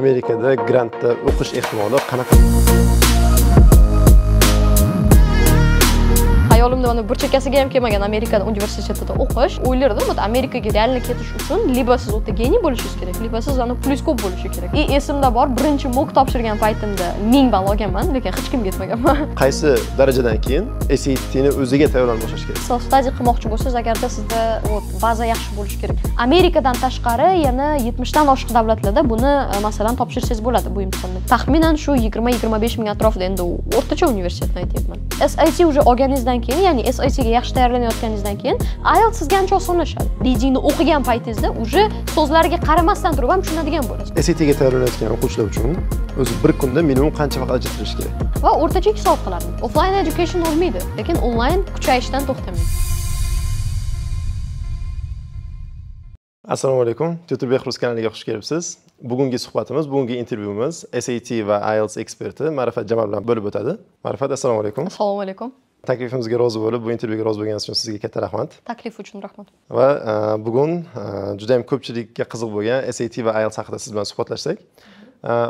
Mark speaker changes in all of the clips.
Speaker 1: amerikada grantda o'qish ehtimoli qanaqa
Speaker 2: xayolimda mana burchakasiga ham kelmagan amerikada universitetida o'qish o'ylardim вот amerikaga реально ketish uchun либо siz yerda geniy bo'lishingiz kerak либо siz ana ko'p bo'lishi kerak и esimda bor birinchi mok topshirgan paytimda ming ball olganman lekin hech kimga yetmaganman
Speaker 1: qaysi darajadan keyin sni o'ziga tayyorlanib boshlash kerak
Speaker 2: so study qilmoqchi bo'lsangiz agarda sizda вот baza yaxshi bo'lishi kerak amerikadan tashqari yana yetmishdan oshiq davlatlarda buni e, masalan topshirsangiz bo'ladi bu imtihonni taxminan shu yigirma yigirma besh ming atrofida endi o'rtacha universitetni aytyapman sat уже olganingizdan keyin keyin ya'ni ga yaxshi tayyorlanayotganingizdan keyin IELTS sizga ancha osonlashadi readingni o'qigan paytingizda уже so'zlariga qaramasdan turib ham tushunadigan bo'lasiz
Speaker 1: ga tayyorlanayotgan o'quvchilar uchun o'zi bir kunda minimum qancha vaqt ajratilishi kerak
Speaker 2: va o'rtacha ikki soat qiladi offline education o'lmaydi lekin onlayn kuchayishdan to'xtamaydi
Speaker 1: assalomu alaykum youtube behruz kanaliga xush kelibsiz bugungi suhbatimiz bugungi intervyumiz sat va ielts eksperti ma'rifat jamal bilan bo'lib o'tadi ma'rifat assalomu alaykum assalomu alaykum taklifimizga rozi bo'lib bu intervyuga rozi bo'lganingiz uchun sizga katta rahmat
Speaker 2: taklif uchun rahmat
Speaker 1: va e, bugun e, juda ko'pchilikka qiziq bo'lgan sat va ielts haqida siz bilan suhbatlashsak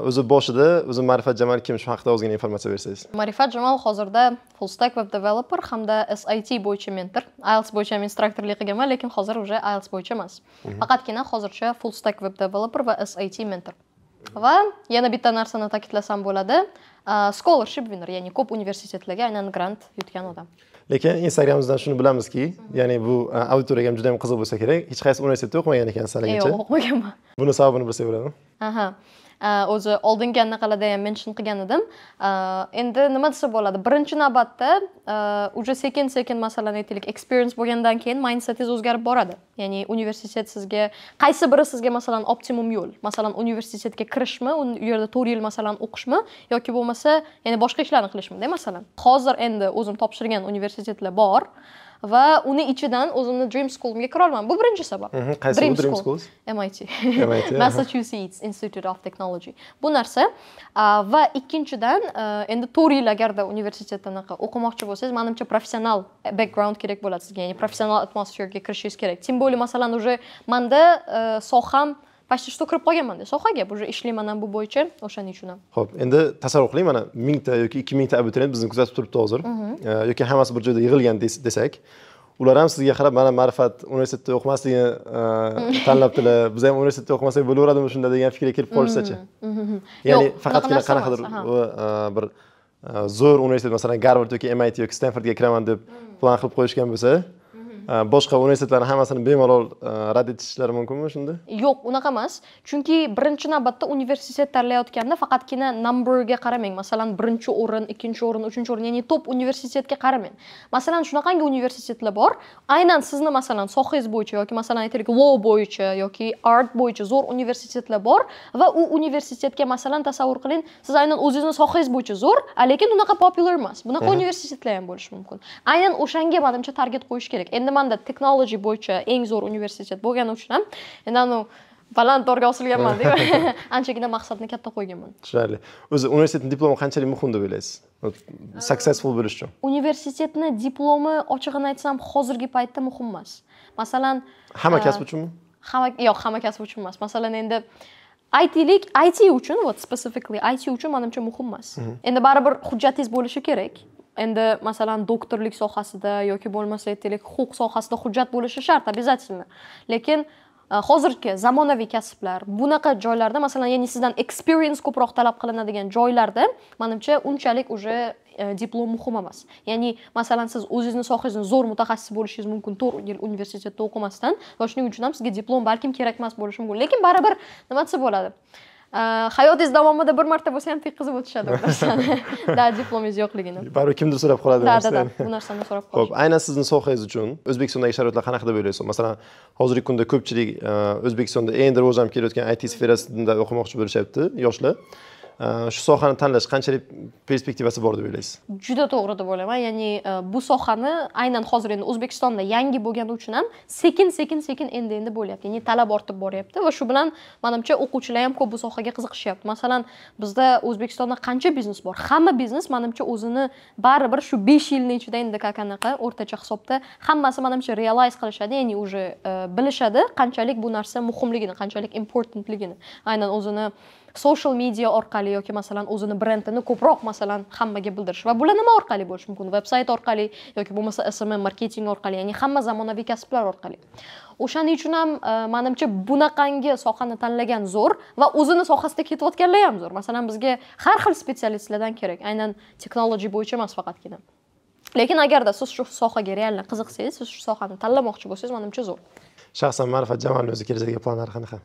Speaker 1: o'zi e, boshida o'zi ma'rifat jamal kim shu haqida ozgina informatsiya bersangiz
Speaker 2: ma'rifat jamal hozirda full stack web developer hamda sit bo'yicha mentor ielts bo'yicha ham instruktorlik qilganman lekin hozir уже ielts bo'yicha emas faqatgina hozircha full stack web developer va sit mentor va yana bitta narsani ta'kidlasam bo'ladi scholarship winner ya'ni ko'p universitetlarga aynan grant yutgan odam
Speaker 1: lekin instagramimizdan shuni bilamizki ya'ni bu auditoriyaga ham juda ham qiziq bo'lsa kerak hech qaysi universitetda o'qimagan ekansan haligacha yo'q o'qimaganman buni sababini bilsak bo'ladimi
Speaker 2: aha o'zi э, oldingi anaqalarda ham mention qilgan edim э, endi nima desa bo'ladi birinchi navbatda э, уже sekin sekin masalan aytaylik experience bo'lgandan keyin mindsetingiz o'zgarib boradi ya'ni universitet sizga qaysi biri sizga masalan optimum yo'l masalan universitetga kirishmi u yerda to'rt yil masalan o'qishmi yoki bo'lmasa yana boshqa ishlarni qilishmida masalan hozir endi o'zim topshirgan universitetlar bor va uni ichidan o'zimni dream schoolimga kirolman bu birinchi sabab qaysi dream, dream school mit massachusetts institute of technology bu narsa va ikkinchidan e, endi to'rt yil agarda universitetda anaqa o'qimoqchi bo'lsangiz manimcha professional background kerak bo'ladi sizga ya'ni professional atmosferaga kirishingiz kerak тем более masalan уже manda e, soham почти что kirib qolganmanda sohaga уже ishlayman bu bo'yicha o'shaning uchun
Speaker 1: Хоп, инде endi мы на mana mingta yoki ikki mingta abituriyent bizni kuzatib turibdi hozir yoki hammasi bir joyda yig'ilgan desak ular ham sizga qarab mana ma'rifat universitetda o'qimasligini tanlabdilar biz ham universitetda o'qimasak bo'laveradimi shunda degan fikrga kelib qolishsachi
Speaker 2: ya'ni faqatgina qanaqadir
Speaker 1: bir zo'r universitet masalan garvard yoki mit yoki stenfordga kiraman deb plan qilib qo'yishgan bo'lsa Э, boshqa universitetlar hammasini bemalol э, rad etishlari mumkinmi shunda
Speaker 2: yo'q unaqa emas chunki birinchi navbatda universitet tanlayotganda faqatgina numberga qaramang masalan birinchi o'rin ikkinchi o'rin uchinchi o'rin ya'ni top universitetga qaramang masalan shunaqangi universitetlar bor aynan sizni masalan sohangiz bo'yicha yoki masalan aytaylik law bo'yicha yoki art bo'yicha zo'r universitetlar bor va u universitetga masalan tasavvur qiling siz aynan o'zingizni sohangiz bo'yicha zo'r lekin unaqa popular emas bunaqa universitetlar ham bo'lishi mumkin aynan o'shanga manimcha target qo'yish kerak endi germaniyada texnology bo'yicha eng zo'r universitet bo'lgani uchun ham endi anavi baland dorga osilganman deb anchagina maqsadni katta qo'yganman
Speaker 1: tushunarli o'zi universitetni diplomi qanchalik muhim deb o'ylaysiz successful bo'lish uchun
Speaker 2: universitetni diplomi ochig'ini aytsam hozirgi paytda muhim emas masalan hamma e, kasb uchunmi hamma yo'q hamma kasb uchun emas masalan endi aytaylik it uchun вот specifically it uchun manimcha muhim emas mhm. endi baribir hujjatingiz bo'lishi kerak endi masalan doktorlik sohasida yoki bo'lmasa aytaylik huquq sohasida hujjat bo'lishi shart обязательно lekin e, hozirgi zamonaviy kasblar bunaqa joylarda masalan ya'ni sizdan experience ko'proq talab qilinadigan joylarda manimcha unchalik уже e, diplom muhim emas ya'ni masalan siz o'zingizni sohangizni zo'r mutaxassis bo'lishingiz mumkin to'rt yil universitetda o'qimasdan va shuning uchun ham sizga diplom balkim kerak emas bo'lishi mumkin lekin baribir nima desa bo'ladi Э, hayotingiz davomida bir marta bo'lsa ham qiziqib o'tishadi bu narsani да diplomingiz yo'qligini
Speaker 1: baribir kimdir so'rab qoladi bu narsani да bu narsani so'rab qolish ho'p aynan sizni sohangiz uchun o'zbekistondagi sharoitlar qanaqa deb o'ylaysiz masalan hozirgi kunda ko'pchilik e, o'zbekistonda endi rivojlanib kelayotgan it sferasida o'qimoqchi bo'lishyapti yoshlar shu sohani tanlash qanchalik perspektivasi bor deb o'ylaysiz
Speaker 2: juda to'g'ri deb o'ylayman ya'ni э, bu sohani aynan hozir endi o'zbekistonda yangi bo'lgani uchun ham sekin sekin sekin endi endi bo'lyapti ya'ni talab ortib boryapti va shu bilan manimcha o'quvchilar ham ko'p bu sohaga qiziqishyapti masalan bizda o'zbekistonda qancha biznes bor hamma biznes manimcha o'zini baribir shu besh yilni ichida endi anaqa o'rtacha hisobda hammasi manimcha realiz qilishadi ya'ni уже э, bilishadi qanchalik bu narsa muhimligini qanchalik importantligini aynan o'zini social media orqali yoki masalan o'zini brendini ko'proq masalan hammaga bildirish va bular nima orqali bo'lishi mumkin veb sayt orqali yoki bo'lmasa smm marketing orqali ya'ni hamma zamonaviy kasblar orqali o'shaning uchun ham e, manimcha bunaqangi sohani tanlagan zo'r va o'zini sohasida ketayotganlar ham zo'r masalan bizga har xil spetsialistlardan kerak aynan texnologiya bo'yicha emas faqatgina lekin agarda siz shu sohaga realni qiziqsangiz siz shu sohani tanlamoqchi bo'lsangiz manimcha zo'r
Speaker 1: shaxsan ma'rifat jamolni o'zi kelajakdagi planlari qanaqa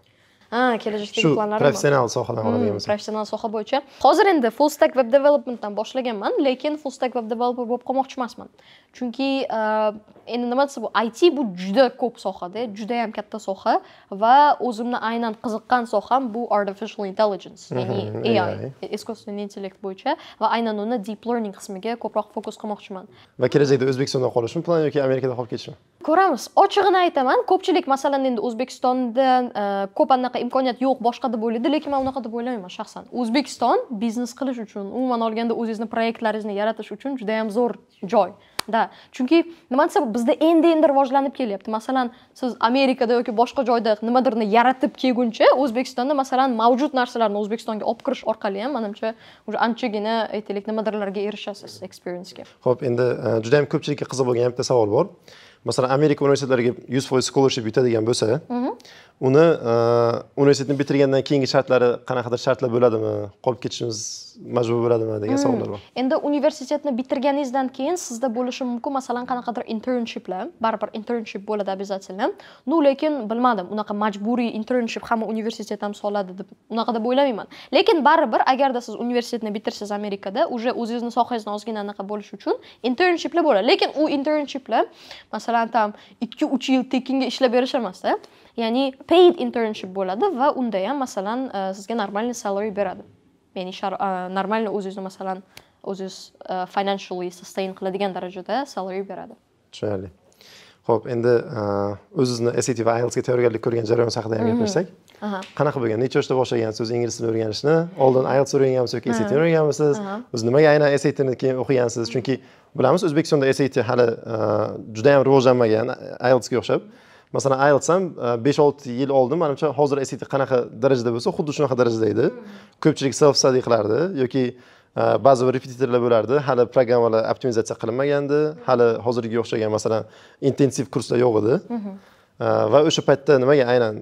Speaker 2: ha kelajakdagi planlarim shu professional
Speaker 1: sohadan hmm, oladigan bo'lsak
Speaker 2: professional soha bo'yicha hozir endi full stack web developmentdan boshlaganman lekin full stack web developer bo'lib qolmoqchi emasman chunki endi nima desa bu it bu juda ko'p sohada juda katta soha va o'zimni aynan qiziqqan soham bu artificial intelligence mhm, ya'ni ai искусственный intellekt bo'yicha va aynan uni deep learning qismiga ko'proq fokus qilmoqchiman
Speaker 1: va kelajakda o'zbekistonda qolishmi plan yoki amerikada qolib ketishmi
Speaker 2: ko'ramiz ochig'ini aytaman ko'pchilik masalan endi o'zbekistonda ko'p anaqa imkoniyat yo'q boshqa deb o'ylaydi lekin man unaqa deb o'ylamayman shaxsan o'zbekiston biznes qilish uchun umuman olganda o'zingizni proyektlaringizni yaratish uchun juda yam zo'r joy da chunki nima desa bizda endi endi rivojlanib kelyapti masalan siz amerikada yoki boshqa joyda nimadirni yaratib kelguncha o'zbekistonda masalan mavjud narsalarni o'zbekistonga olib kirish orqali ham manimcha уже anchagina aytaylik nimadirlarga erishasiz experiencega
Speaker 1: ho'p endi e, juda yam ko'pchilikka qiziq bo'lgan bitta savol bor masalan amerika universitetlariga yuz foiz scholarship yutadigan bo'lsa mhm. uni e, universitetni bitirgandan keyingi shartlari qanaqadir shartlar bo'ladimi qolib ketishimiz majbur bo'ladimi degan hmm. savollar bor
Speaker 2: endi universitetni bitirganingizdan keyin sizda bo'lishi mumkin masalan qanaqadir internshiplar baribir internship bo'ladi обязательно ну lekin bilmadim unaqa majburiy internship hamma universitet ham soladi deb unaqa deb o'ylamayman lekin baribir agarda siz universitetni bitirsangiz amerikada уже o'zingizni sohangizni ozgina anaqa bo'lishi uchun internshiplar bo'ladi lekin u internshiplar masalan там ikki uch yil tekinga ishlab berish emasda ya'ni paid internship bo'ladi va unda ham masalan e, sizga нормальный salary beradi ya'ni e, normalniy o'zingizni masalan o'zingiz e, financially sustain qiladigan darajada salary beradi
Speaker 1: tushunarli ho'p endi o'zizni sat va ielsga tayyorgarlik ko'rgan jarayon haqida ham mhm. gapirsak qanaqa bo'lgan necha yoshda boshlagansiz ingliz tilini o'rganishni oldin ielts o'rganganmisiz yoki sat o'rganganmisiz o'zi nimaga aynan satni keyin o'qigansiz chunki bilamiz o'zbekistonda sat hali judayam rivojlanmagan ielsga o'xshab masalan ayeltsam e, besh olti yil oldin manimcha hozir sat qanaqa darajada bo'lsa xuddi shunaqa darajada edi ko'pchilik self study qilardi yoki e, ba'zi bir repetitorlar bo'lardi hali programmalar optimizatsiya qilinmagandi hali hozirgiga o'xshagan masalan intensiv kurslar yo'q edi e, va o'sha paytda nimaga aynan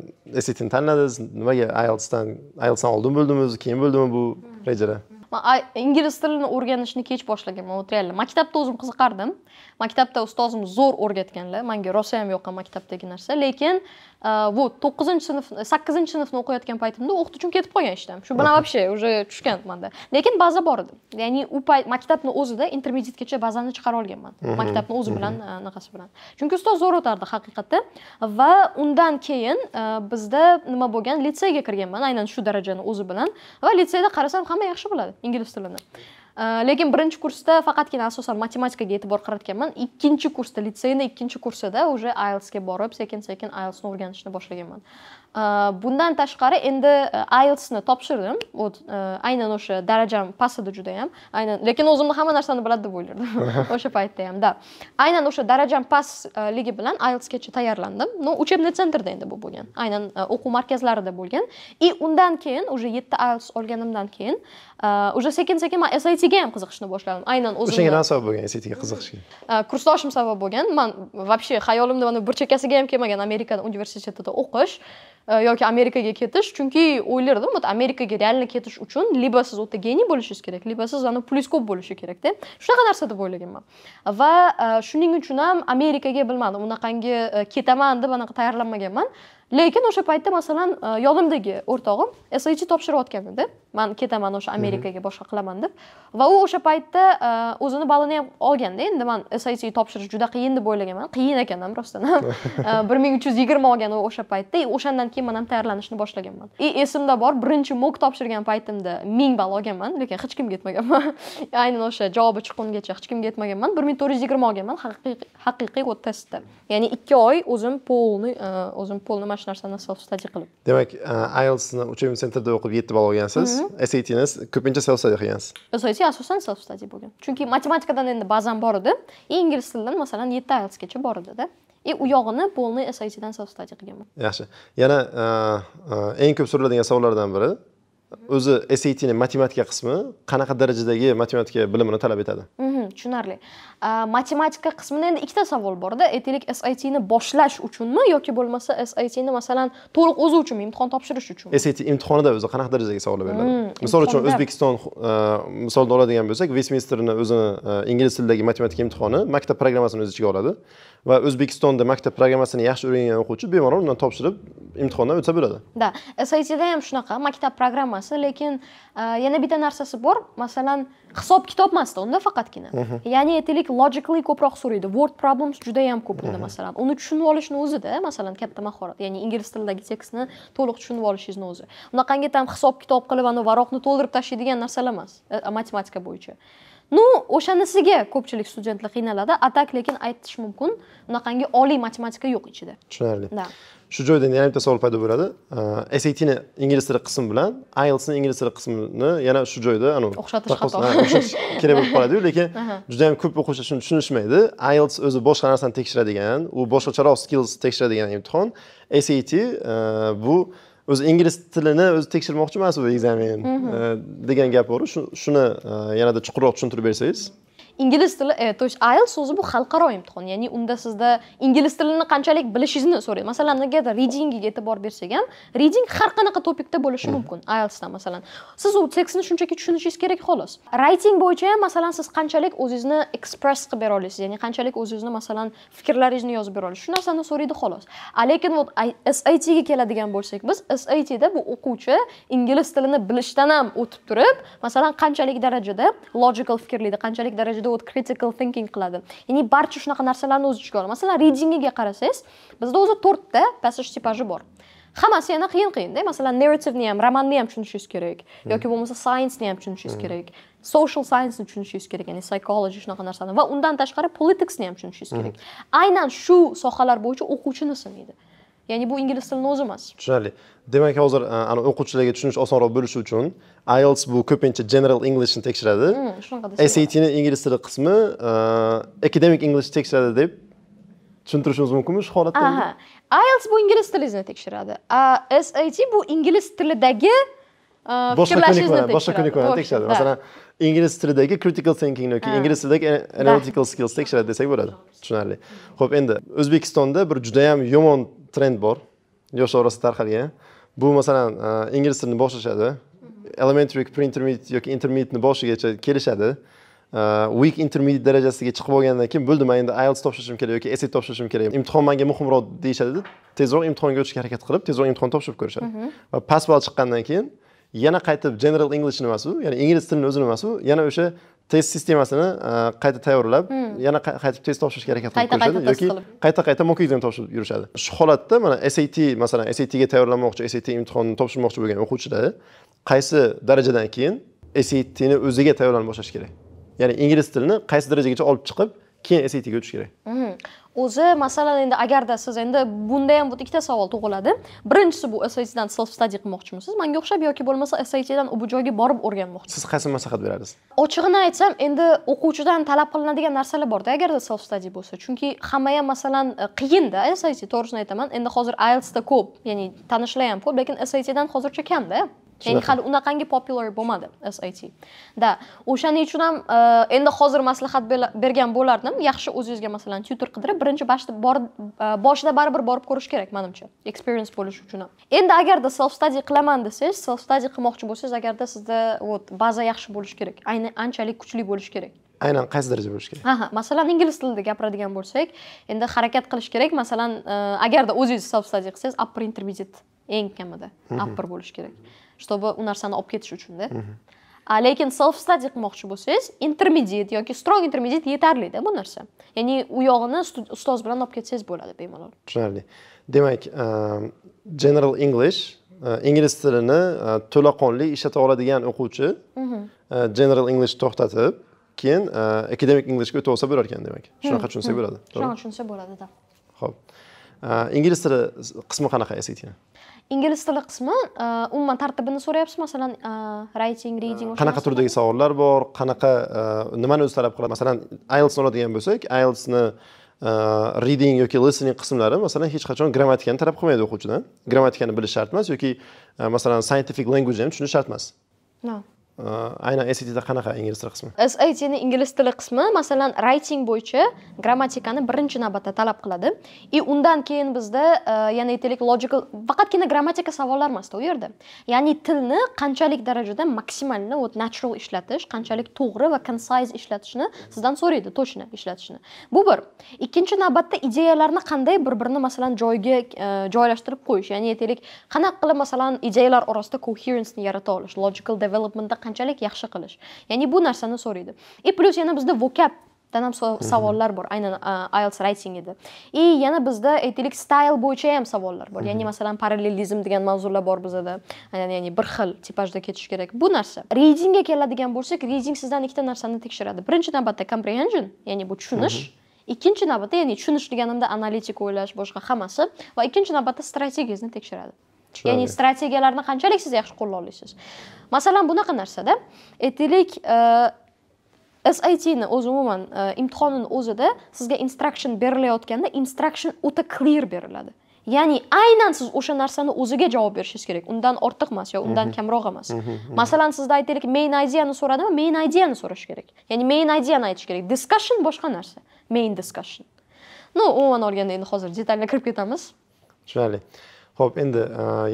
Speaker 1: satni tanladingiz nimaga ieltsdan ieltsdan oldin bo'ldimiz keyin bo'ldimi bu rejalar
Speaker 2: man ingliz tilini o'rganishni kech boshlaganman вот реально maktabda o'zim qiziqardim maktabda ustozim zo'r o'rgatganlar manga rosa ham yoqqan maktabdagi narsa lekin e, bu to'qqizinchi sinf sakkizinchi sinfni o'qiyotgan paytimda o'qituvchim ketib qolgan ishdan shu bilan вообще уже tushgan manda lekin baza bor edi ya'ni u payt maktabni o'zida intermediatgacha bazani chiqara olganman mhm. maktabni o'zi mhm. bilan anaqasi e, bilan chunki ustoz zo'r o'tardi haqiqatda va undan keyin e, bizda nima bo'lgan litseyga kirganman aynan shu darajani o'zi bilan va litseyda qarasam hamma yaxshi biladi ingliz tilini Э, lekin birinchi kursda faqatgina asosan matematikaga e'tibor qaratganman ikkinchi kursda litseyni ikkinchi kursida уже ielsga borib sekin sekin ielsni o'rganishni boshlaganman Э, bundan tashqari endi e, ielsni topshirdim вот e, aynan o'sha darajam past edi juda yam aynan lekin o'zimni hamma narsani biladi deb o'ylardim o'sha paytda ham да aynan o'sha darajam pastligi e, bilan ielsgacha tayyorlandim ну учебный центрda endi bu bo'lgan aynan o'quv markazlarida bo'lgan и undan keyin уже yetti ielts olganimdan keyin уже sekin sekin man sitga ham qiziqishni boshladim aynan o'zim o'shanga nima
Speaker 1: sabab bo'lgan sitga
Speaker 2: qiziqishga kursdoshim sabab bo'lgan man вообще xayolimda mana bir chekkasiga ham kelmagan amerikada universitetida o'qish yoki amerikaga ketish chunki o'ylardim вот amerikaga реально ketish uchun либо siz o'ta geniy bo'lishingiz kerak либо siz ana ko'p bo'lishi kerakda shunaqa narsa deb o'ylaganman va shuning uchun ham amerikaga bilmadim unaqangi ketaman deb anaqa tayyorlanmaganman lekin o'sha paytda masalan e, yonimdagi o'rtog'im saj topshirayotgan edi man ketaman o'sha amerikaga boshqa qilaman deb va u o'sha paytda e, o'zini ballini ham olganda endi man saj topshirish juda qiyin deb o'ylaganman qiyin ekan ham rostdan ham e, bir ming uch yuz yigirma olgan u o'sha paytda o'shandan keyin man ham tayyorlanishni boshlaganman и esimda bor birinchi mok topshirgan paytimda ming ball olganman lekin hech kimga ketmaganman aynan o'sha javobi chiqqungacha hech kimga ketmaganman bir ming to'rt yuz yigirma olganman haqiqiy haqiqiy testda ya'ni ikki oy o'zim polni o'zim polni mana shu narsani self study qilib
Speaker 1: demak e, ielsni учебный centrda o'qib yetti ball olgansiz mhm. satni ko'pincha self study qilgansiz
Speaker 2: sat asosan self study bo'lgan chunki matematikadan endi ba'zan bor edi и ingliz tilidan masalan yetti ielsgacha bor edida и e, u yog'ini полный satdan self study qilganman
Speaker 1: yaxshi yana e, eng ko'p so'raladigan savollardan biri o'zi satni matematika qismi qanaqa darajadagi matematika bilimini talab etadi
Speaker 2: mhm. tushunarli matematika э, qismida endi ikkita savol borda aytaylik sitni boshlash uchunmi yoki bo'lmasa sitni masalan to'liq o'zi uchunmi imtihon topshirish uchun
Speaker 1: sat imtihonida o'zi qanaqa darajadagi savol beriladi hmm, misol uchun o'zbekiston e, misolda oladigan bo'lsak vestminsterni o'zini e, ingliz tilidagi matematika imtihoni maktab programmasini o'z ichiga oladi va o'zbekistonda maktab programmasini yaxshi o'rgangan o'quvchi bemalol undan topshirib imtihondan o'tsa bo'ladi
Speaker 2: да sitda ham shunaqa maktab programmasi lekin e, yana bitta narsasi bor masalan hisob kitob emasda unda faqatgina ya'ni aytaylik logically ko'proq so'raydi word problems juda yam ko'p unda masalan uni tushunib olishni o'zida masalan katta mahorat ya'ni ingliz tilidagi tekstni to'liq tushunib olishingizni o'zi unaqangi там hisob kitob qilib anavi varoqni to'ldirib tashlaydigan narsalar emas e, matematika bo'yicha ну o'shanisiga ko'pchilik studentlar qiynaladi а так lekin aytish mumkin unaqangi oliy matematika yo'q ichida
Speaker 1: tushunarli да shu joyda yana bitta savol paydo bo'ladi satni ingliz tili qismi bilan ielsni ingliz tili qismini yana shu joyda o'xshatish kerak bo'lib qoladiyu lekin juda yam ko'p o'quvchilar shuni tushunishmaydi ielts o'zi boshqa narsani tekshiradigan u boshqacharoq skills tekshiradigan imtihon sat bu uh, o'zi ingliz tilini o'zi tekshirmoqchi emas u ekzamen mhm. degan gap boru shuni e, yanada chuqurroq tushuntirib bersangiz
Speaker 2: ingliz tili e, то есть IELTS so'zi bu xalqaro imtihon ya'ni unda sizda ingliz tilini qanchalik bilishingizni so'raydi masalan negadir readingiga e'tibor bersak ham reading har qanaqa topikda bo'lishi mumkin IELTSda masalan siz u tekstni shunchaki tushunishingiz kerak xolos rayting bo'yicha ham masalan siz qanchalik o'zingizni express qilib bera olasiz ya'ni qanchalik o'zingizni masalan fikrlaringizni yozib bera olasiz shu narsani so'raydi xolos lekin вот SATga keladigan bo'lsak biz SATda bu o'quvchi ingliz tilini bilishdan ham o'tib turib masalan qanchalik darajada logical fikrlaydi qanchalik darajada вот critical thinking qiladi ya'ni barcha shunaqa narsalarni o'z ichiga oladi masalan readingiga qarasangiz bizda o'zi to'rtta passaj tipaji bor hammasi yana qiyin qiyinda masalan narrativni ham romanni ham tushunishingiz kerak hmm. yoki bo'lmasa science'ni ham tushunishingiz hmm. kerak social science'ni tushunishingiz kerak ya'ni psychology shunaqa narsani va undan tashqari politicsni ham tushunishingiz hmm. kerak aynan shu sohalar bo'yicha o'quvchini sinaydi ya'ni bu ingliz tilini o'zi emas
Speaker 1: tushunarli demak hozir e, ana o'quvchilarga tushunish osonroq bo'lishi uchun ielts bu ko'pincha general englishni tekshiradi
Speaker 2: hmm, sat
Speaker 1: ni ingliz tili qismi e, academic english tekshiradi deb tushuntirishimiz mumkinmi shu holatda aha
Speaker 2: ielts bu ingliz tilingizni tekshiradi a sat bu ingliz tilidagi e, fikrlashingizni boshqa ko'nikmalarni tekshiradi masalan
Speaker 1: ingliz tilidagi critical thinking yoki ingliz tilidagi analytical skills tekshiradi desak bo'ladi tushunarli ho'p endi o'zbekistonda bir judayam yomon trend bor yoshlar orasida tarqalgan bu masalan e, ingliz tilini boshlashadi elementary e, intermediate yoki intermediateni boshigacha kelishadi week intermediate darajasiga chiqib olgandan keyin bo'ldi man endi ielts topshirishim kerak yoki essay topshirishim kerak imtihon manga muhimroq deyishadida tezroq imtihonga o'tishga harakat qilib tezroq imtihon topshirib ko'rishadi va past ball chiqqandan keyin yana qaytib general english nimasi u ya'ni ingliz tilini o'zi nimasi u yana o'sha test sistemasini e, qayta tayyorlab hmm. yana qaytib test topshirishga harakat qilib ko'rishadi yoki qayta qayta mokingdan topshirib yurishadi shu holatda mana sat masalan satga tayyorlanmoqchi sat imtihonini topshirmoqchi bo'lgan o'quvchilar qaysi darajadan keyin satni o'ziga tayyorlanib boshlash kerak ya'ni ingliz tilini qaysi darajagacha olib chiqib keyin satga o'tish kerak
Speaker 2: hmm. o'zi masalan endi agarda siz endi bunda ham вот ikkita savol tug'iladi birinchisi bu satdan self study qilmoqchimisiz manga o'xshab yoki bo'lmasa u bu joyga borib o'rganmoqchi
Speaker 1: siz qaysi maslahat berardiz
Speaker 2: ochig'ini aytsam endi o'quvchidan talab qilinadigan narsalar borda agarda self study bo'lsa chunki hamma ham masalan e, qiyinda sat to'g'risini aytaman endi hozir ielsda ko'p ya'ni tanishlar ham ko'p lekin satdan hozircha kamda ya'ni hali unaqangi popular bo'lmadi sit да o'shaning uchun ham e, endi hozir maslahat bergan bo'lardim yaxshi o'zingizga masalan tyutor qidirib birinchi e, boshida baribir borib ko'rish kerak menimcha experience bo'lishi uchun ham endi agarda self study qilaman desangiz self study qilmoqchi bo'lsangiz agarda sizda вот baza yaxshi bo'lishi kerak aynan anchalik kuchli bo'lishi kerak
Speaker 1: aynan qaysi darajada bo'lishi kerak
Speaker 2: ha masalan ingliz tilida gapiradigan bo'lsak endi harakat qilish kerak masalan e, agarda o'zingiz self study qilsangiz upper intermediate eng kamida upper bo'lishi kerak чтобы u narsani olib ketish а lekin self study qilmoqchi bo'lsangiz intermediate yoki strong intermediate yetarlida bu narsa ya'ni u yog'ini ustoz bilan olib ketsangiz bo'ladi bemalol
Speaker 1: tushunarli demak general english ingliz tilini to'laqonli ishlata oladigan o'quvchi general english to'xtatib keyin akademik inglishga o'tib olsa bo'lar ekan demak shunaqa tushunsak bo'ladi shunaqa
Speaker 2: tushunsa bo'ladi да
Speaker 1: ho'p ingliz tili qismi qanaqa esaytgina
Speaker 2: ingliz tili qismi e, umuman tartibini so'rayapsiz masalan e, rayting e, reading qanaqa
Speaker 1: turdagi savollar bor qanaqa nimani o'zi talab qiladi masalan ielts oladigan bo'lsak ieltsni reading yoki listening qismlari masalan hech qachon grammatikani talab qilmaydi o'quvchidan grammatikani bilish shart emas yoki masalan scientific language ham tushunish shart emas aynan da qanaqa ingliz tili qismi
Speaker 2: SATni ingliz tili qismi masalan rayting bo'yicha grammatikani birinchi navbatda talab qiladi и undan keyin bizda yana aytaylik logical faqatgina grammatika savollari emasda u yerda ya'ni tilni qanchalik darajada maksimalni вот natural ishlatish qanchalik to'g'ri va concise ishlatishni sizdan so'raydi точно ishlatishni bu bir ikkinchi navbatda ideyalarni qanday bir birini masalan joyga joylashtirib qo'yish ya'ni aytaylik qanaqa qilib masalan ideyalar orasida coherence yarata olish logical developmentda qanchalik yaxshi qilish ya'ni bu narsani so'raydi и e, plyus yana bizda vokab dan ham mhm. savollar bor aynan ielts reytingida и e, yana bizda aytaylik style bo'yicha ham savollar bor ya'ni mhm. masalan parallelizm degan mavzular bor bizada ya'ni bir xil tipajda ketish kerak bu narsa reydingga keladigan bo'lsak reyding sizdan ikkita narsani tekshiradi birinchi navbatda comprehension ya'ni bu tushunish mhm. ikkinchi navbatda ya'ni tushunish deganimda analitik o'ylash boshqa hammasi va ikkinchi navbatda strategiyangizni tekshiradi ya'ni strategiyalarni qanchalik siz yaxshi olasiz masalan bunaqa narsada aytaylik e, sitni o'zi umuman e, imtihonini o'zida sizga instruction berilayotganda instruction o'ta clear beriladi ya'ni aynan siz o'sha narsani o'ziga javob berishingiz kerak undan ortiq emas yo undan mhm. kamroq emas mhm, mhm, masalan sizda aytaylik main ideani so'radimi main ideani so'rash kerak ya'ni main ideani aytish kerak discussion boshqa narsa main discussion ну umuman olganda endi hozir detalga kirib ketamiz
Speaker 1: tushunarli ho'p endi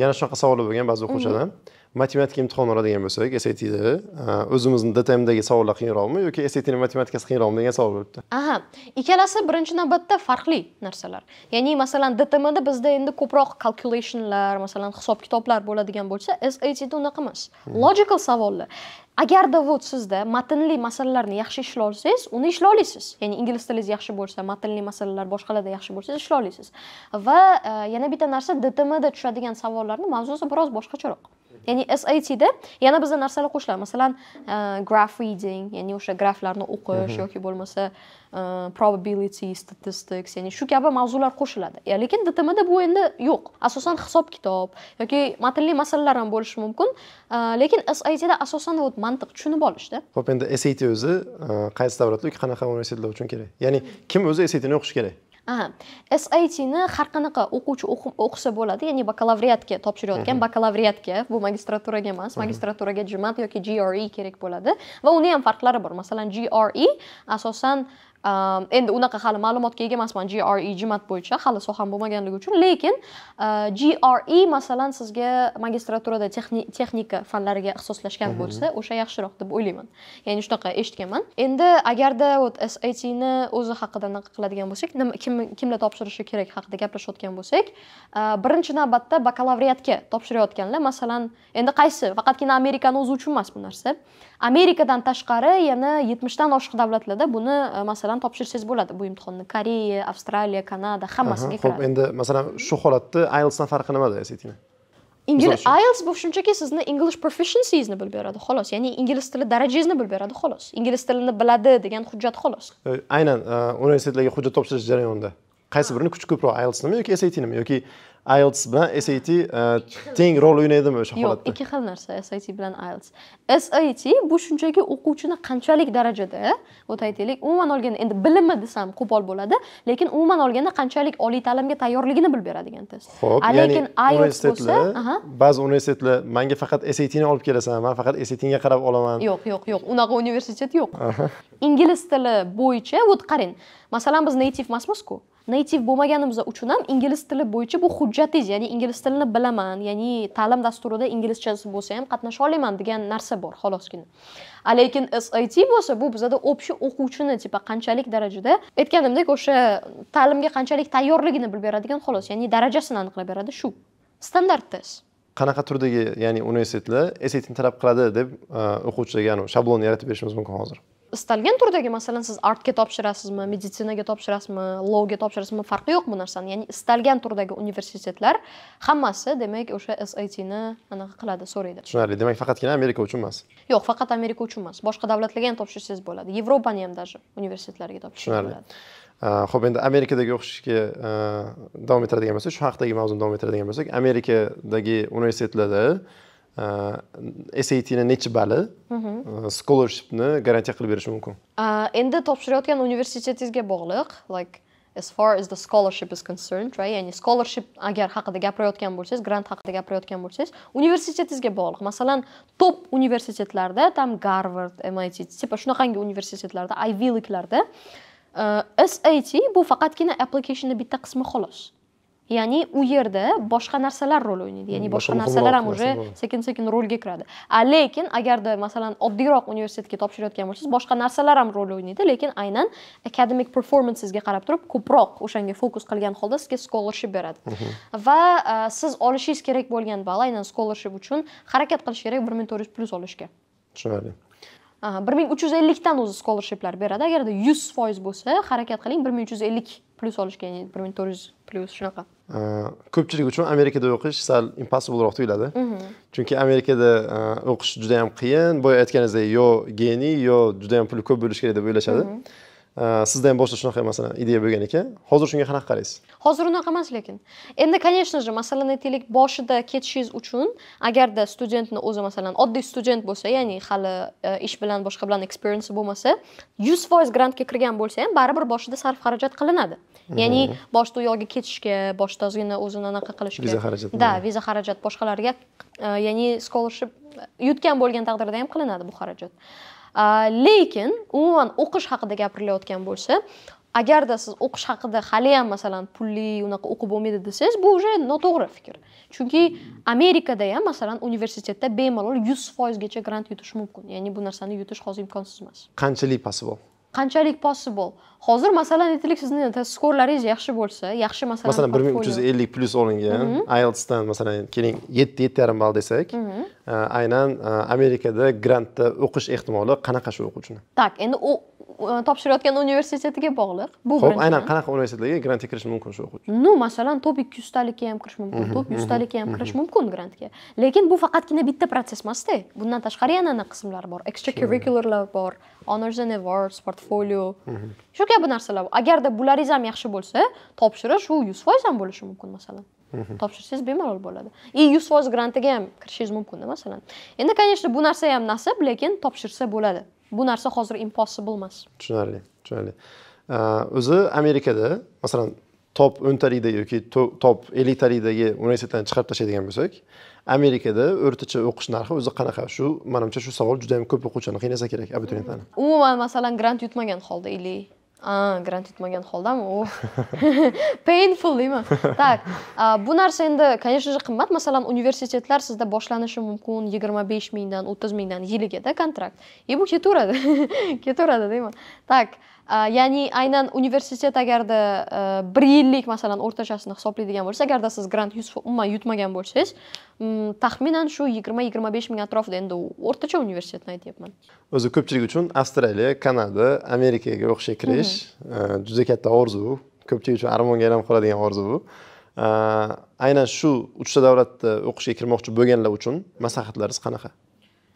Speaker 1: yana shunaqa savol bo'lgan ba'zi mhm. o'quvchilardan matematika imtihoni oladigan bo'lsak satda o'zimizni dtmdagi savollar qiyinroqmi yoki satni matematikasi qiyinroqmi degan savol bo'libdi
Speaker 2: aha ikkalasi birinchi navbatda farqli narsalar ya'ni masalan dtmda bizda endi ko'proq calculationlar masalan hisob kitoblar bo'ladigan bo'lsa satda unaqa emas hmm. logical savollar agarda вот sizda matnli masalalarni yaxshi ishlay olsangiz uni ishlay olasiz ya'ni ingliz tilingiz yaxshi bo'lsa matnli masalalar boshqalarda yaxshi bo'lsa ishlay olasiz va e, yana bitta narsa dtmda tushadigan savollarni mavzusi biroz boshqacharoq ya'ni satda yana bizda narsalar qo'shiladi masalan e, graph reading ya'ni o'sha graflarni o'qish mhm. yoki bo'lmasa e, probability statistics ya'ni shu kabi mavzular qo'shiladi lekin dtmda bu endi yo'q asosan hisob kitob yoki matnli masalalar ham bo'lishi mumkin e, lekin satda asosan mantiq tushunib olishda
Speaker 1: ho'p endi sat o'zi qaysi davlatlar yoki qanaqa universitetlar uchun kerak ya'ni kim o'zi satni o'qishi kerak
Speaker 2: sitni har qanaqa o'quvchi o'qisa bo'ladi ya'ni bakalavriatga topshirayotgan bakalavriatga bu magistraturaga emas magistraturaga jmat yoki gre kerak bo'ladi va uni ham farqlari bor masalan gre asosan endi unaqa hali ma'lumotga ega emasman GRE GMAT bo'yicha hali soham bo'lmaganligi uchun lekin GRE masalan sizga magistraturada texnika fanlariga ixtisoslashgan mhm. bo'lsa o'sha yaxshiroq deb o'ylayman ya'ni shunaqa eshitganman endi agarda вот SATni o'zi haqida anaqa qiladigan bo'lsak nima kim kimlar topshirishi kerak haqida gaplashayotgan bo'lsak birinchi navbatda bakalavriatga topshirayotganlar masalan endi qaysi faqatgina amerikani o'zi uchun emas bu narsa amerikadan tashqari yana yetmishdan oshiq davlatlarda buni e, masalan topshirsangiz bo'ladi bu imtihonni koreya avstraliya kanada hammasiga kiradi ho'p
Speaker 1: endi masalan shu holatda ielsdan farqi nimada setina ingliz
Speaker 2: ielts bu shunchaki sizni english proficiencyingizni bilib beradi xolos ya'ni ingliz tili darajangizni bilib beradi xolos ingliz tilini biladi degan hujjat xolos
Speaker 1: e, aynan e, universitetlarga hujjat topshirish jarayonida qaysi birini kuch ko'proq ielsnimi yoki satnimi yoki ielts bilan sat e, teng rol o'ynaydimi o'sha holatda
Speaker 2: yo'q ikki xil narsa sat bilan ielts sat bu shunchaki o'quvchini qanchalik darajada o'tib aytaylik umuman olganda endi bilimi desam qo'pol bo'ladi lekin umuman olganda qanchalik oliy ta'limga tayyorligini bilib beradigan test ho'p lekin ielts bo'lsa
Speaker 1: ba'zi universitetlar manga faqat satni olib kelasan man faqat satga qarab olaman yo'q
Speaker 2: yo'q yo'q unaqa universitet yo'q ingliz tili bo'yicha вот qarang masalan biz native emasmizku native bo'lmaganimiz uchun ham ingliz tili bo'yicha bu hujjat hujjatingiz ya'ni ingliz tilini bilaman ya'ni ta'lim dasturida inglizchasi bo'lsa ham qatnasha olaman degan narsa bor xolosgina lekin sat bo'lsa bu bizada общий o'quvchini типа qanchalik darajada aytganimdek o'sha ta'limga qanchalik tayyorligini bilib beradigan xolos ya'ni darajasini aniqlab beradi shu standart test
Speaker 1: qanaqa turdagi ya'ni universitetlar sitni talab qiladi deb e, o'quvchilarga shablon yaratib berishimiz mumkin hozir
Speaker 2: istalgan turdagi masalan siz artga topshirasizmi meditsinaga topshirasizmi lovga topshirasizmi farqi yo'q bu narsani ya'ni istalgan turdagi universitetlar hammasi demak o'sha satni anaqa qiladi so'raydi
Speaker 1: tushunarli demak faqatgina amerika uchun emas
Speaker 2: yo'q faqat amerika uchun emas boshqa davlatlarga ham topshirsangiz bo'ladi yevropani ham даже universitetlariga topshirsangiz
Speaker 1: bo'ladi ho'p endi amerikadagi o'qishga davom ettiradigan bo'lsak shu haqidagi mavzuni davom ettiradigan bo'lsak amerikadagi universitetlarda Э, SATni nechi scholarship
Speaker 2: э,
Speaker 1: scholarshipni garantiya qilib berishi mumkin
Speaker 2: э, endi topshirayotgan universitetingizga bog'liq like as far as the scholarship is concerned right ya'ni scholarship agar haqida gapirayotgan bo'lsangiz grant haqida gapirayotgan bo'lsangiz universitetingizga bog'liq masalan top universitetlarda там garvard mit типа shunaqangi universitetlarda uh, sat bu faqatgina applicationni bitta qismi xolos ya'ni u yerda boshqa narsalar rol o'ynaydi ya'ni hmm, boshqa narsalar ham уже sekin sekin rolga kiradi a lekin agarda masalan oddiyroq universitetga topshirayotgan bo'lsangiz boshqa narsalar ham rol o'ynaydi lekin aynan academic performancesga qarab turib ko'proq o'shanga fokus qilgan holda sizga scholarship beradi mhm. va siz olishingiz kerak bo'lgan ball aynan scholarship uchun harakat qilish kerak bir ming to'rt yuz plyus olishga tushunarli bir ming uch yuz ellikdan o'zi scholarshiplar beradi agarda yuz foiz bo'lsa harakat qiling bir ming uch yuz ellik plyus olishga ya'ni bir ming to'rt yuz plyus shunaqa
Speaker 1: ko'pchilik uchun amerikada o'qish sal impassibleroq tuyuladi mhm. chunki amerikada e, o'qish juda yam qiyin boya aytganingizdek yo geniy yo juda yam puli ko'p bo'lishi kerak deb o'ylashadi mhm. sizda ham boshida shunaqa masalan ideya bo'lgan ekan hozir shunga qanaqa qaraysiz
Speaker 2: hozir unaqa emas lekin endi конечно же masalan aytaylik boshida ketishingiz uchun agarda studentni o'zi masalan oddiy student bo'lsa ya'ni hali e, ish bilan boshqa bilan eksperiensi bo'lmasa yuz foiz grantga kirgan bo'lsa ham baribir boshida sarf xarajat qilinadi mhm. ya'ni boshida u yoqga ketishga boshida ozgina o'zini anaqa qilishga viza xarajat да viza xarajat boshqalarga e, ya'ni scholarship yutgan bo'lgan taqdirda ham qilinadi bu xarajat Э, lekin umuman o'qish haqida gapirilayotgan bo'lsa agarda siz o'qish haqida hali ham masalan pulli unaqa o'qib bo'lmaydi desangiz bu уже noto'g'ri fikr chunki amerikada ham masalan universitetda bemalol yuz foizgacha grant yutish mumkin ya'ni bu narsani yutish hozir imkonsiz emas
Speaker 1: qanchalik possible
Speaker 2: qanchalik possible hozir masalan aytaylik sizni skorlaringiz yaxshi bo'lsa yaxshi masalan masalan bir ming uch yuz
Speaker 1: ellik plyus olingan mhm. ieltsdan masalan keling yetti yetti yarim ball desak mhm. aynan amerikada grantda o'qish ehtimoli qanaqa shu o'quvchini
Speaker 2: так endi E, topshirayotgan universitetiga bog'liq bu ho'p aynan qanaqa
Speaker 1: universitetlarga grantga kirish mumkin shu o'quvchi
Speaker 2: ну masalan top ikki yuztalikka ham kirish mumkin mhm, top mhm, yuztalikka ham mhm. kirish mumkin grantga lekin bu faqatgina bitta protsess emasda bundan tashqari yana qismlar bor extracurricularlar bor honors and awards portfolio shu kabi narsalar agarda bularingiz ham yaxshi bo'lsa topshirish u yuz foiz ham bo'lishi mumkin masalan topshirsangiz bemalol bo'ladi и yuz foiz grantiga ham kirishingiz mumkinda masalan endi конечно bu narsa ham nasib lekin topshirsa bo'ladi bu narsa hozir impossible emas
Speaker 1: tushunarli tushunarli o'zi amerikada masalan top o'ntalikdagi yoki top elitalikdagi universitetlarni chiqarib tashlaydigan bo'lsak amerikada o'rtacha o'qish narxi o'zi qanaqa shu manimcha shu savol juda ham ko'p o'quvchini qiynasa kerak abituriyentlarni
Speaker 2: umuman masalan grant yutmagan holda ellik grant yutmagan holdami u painful deyman так bu narsa endi конечно же qimmat masalan universitetlar sizda boshlanishi mumkin yigirma besh mingdan o'ttiz mingdan yilligida kontrakt и bu ketaveradi ketaveradi deyman так ya'ni aynan universitet agarda bir yillik masalan o'rtachasini hisoblaydigan bo'lsa agarda siz grant umuman yutmagan bo'lsangiz taxminan shu yigirma yigirma besh ming atrofida endi o'rtacha universitetni aytyapman
Speaker 1: o'zi ko'pchilik uchun avstraliya kanada amerikaga o'qishga kirish juda katta orzu ko'pchilik uchun armonga aylanib qoladigan orzu bu aynan shu uchta davlatda o'qishga kirmoqchi bo'lganlar uchun maslahatlaringiz qanaqa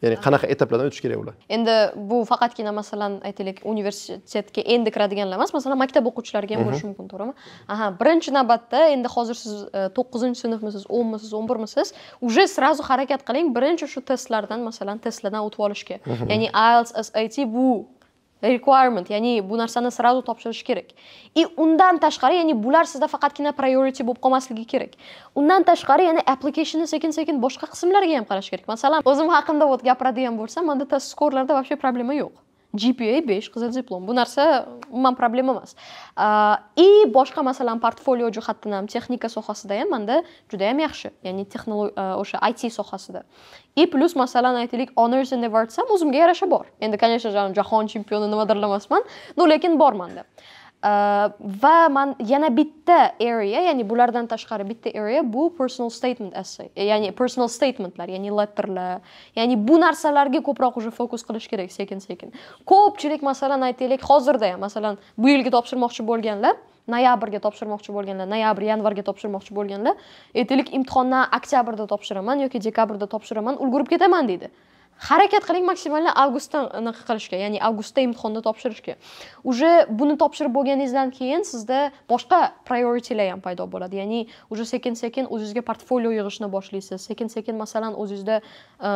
Speaker 1: ya'ni qanaqa etaplardan o'tish kerak ular
Speaker 2: endi bu faqatgina masalan aytaylik universitetga endi kiradiganlar emas masalan maktab o'quvchilariga ham bo'lishi mumkin to'g'rimi aha birinchi navbatda endi hozir siz e, to'qqizinchi sinfmisiz o'nmisiz o'n birmisiz уже сразу harakat qiling birinchi shu testlardan masalan testlardan o'tib olishga ya'ni ielts sat bu requirement ya'ni bu narsani сразу topshirish kerak и undan tashqari ya'ni bular sizda faqatgina priority bo'lib qolmasligi kerak undan tashqari yana applicationni sekin sekin boshqa qismlarga ham qarash kerak masalan o'zim haqimda o't gapiradigan bo'lsam manda test skorlarda вообще problema yo'q gpa besh qizil diplom bu narsa umuman problema emas и boshqa masalan portfolio jihatdan ham texnika sohasida ham manda juda yam yaxshi ya'ni texnolog o'sha it sohasida и plyus masalan aytaylik honors university ham o'zimga yarasha bor endi конечно jahon chempioni nimadirlamasman emasman ну lekin bor manda va man yana bitta area ya'ni bulardan tashqari bitta area bu personal statement essay ya'ni э, personal statementlar ya'ni letterlar ya'ni bu narsalarga ko'proq уже fokus qilish kerak sekin sekin ko'pchilik masalan aytaylik hozirda ham masalan bu yilga topshirmoqchi bo'lganlar noyabrga topshirmoqchi bo'lganlar noyabr yanvarga topshirmoqchi bo'lganlar aytaylik imtihonni oktyabrda topshiraman yoki dekabrda topshiraman ulgurib ketaman deydi harakat qiling maksimalni avgustdan anaqa qilishga ya'ni avgustda imtihonda topshirishga уже buni topshirib bo'lganingizdan keyin sizda boshqa prioritilar ham paydo bo'ladi ya'ni уже sekin sekin o'zingizga portfolio yig'ishni boshlaysiz sekin sekin masalan o'zingizda e,